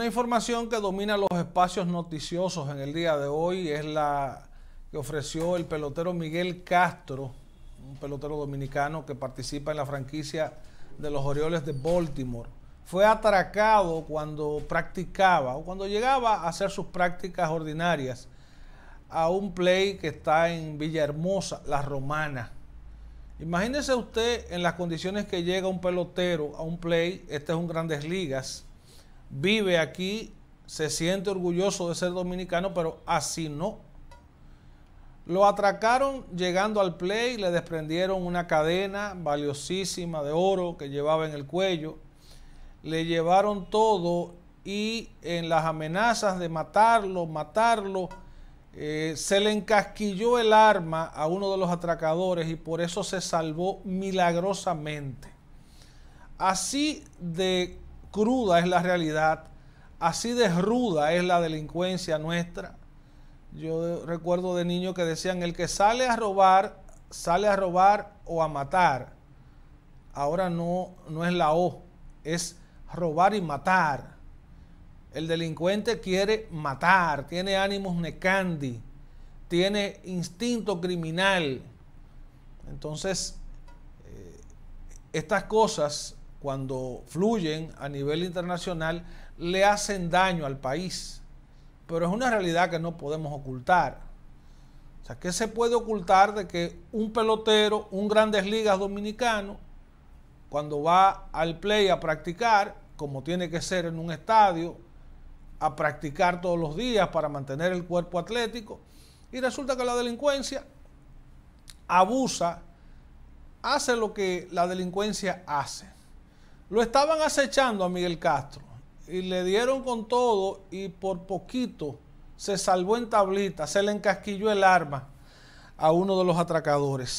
Una información que domina los espacios noticiosos en el día de hoy es la que ofreció el pelotero Miguel Castro, un pelotero dominicano que participa en la franquicia de los Orioles de Baltimore. Fue atracado cuando practicaba o cuando llegaba a hacer sus prácticas ordinarias a un play que está en Villahermosa, La Romana. Imagínese usted en las condiciones que llega un pelotero a un play, este es un Grandes Ligas vive aquí, se siente orgulloso de ser dominicano, pero así no. Lo atracaron llegando al play, le desprendieron una cadena valiosísima de oro que llevaba en el cuello, le llevaron todo y en las amenazas de matarlo, matarlo, eh, se le encasquilló el arma a uno de los atracadores y por eso se salvó milagrosamente. Así de cruda es la realidad, así de ruda es la delincuencia nuestra. Yo recuerdo de niño que decían, el que sale a robar, sale a robar o a matar. Ahora no, no es la O, es robar y matar. El delincuente quiere matar, tiene ánimos necandi, tiene instinto criminal. Entonces, eh, estas cosas cuando fluyen a nivel internacional, le hacen daño al país. Pero es una realidad que no podemos ocultar. O sea, ¿qué se puede ocultar de que un pelotero, un grandes ligas dominicano, cuando va al play a practicar, como tiene que ser en un estadio, a practicar todos los días para mantener el cuerpo atlético, y resulta que la delincuencia abusa, hace lo que la delincuencia hace lo estaban acechando a Miguel Castro y le dieron con todo y por poquito se salvó en tablita, se le encasquilló el arma a uno de los atracadores.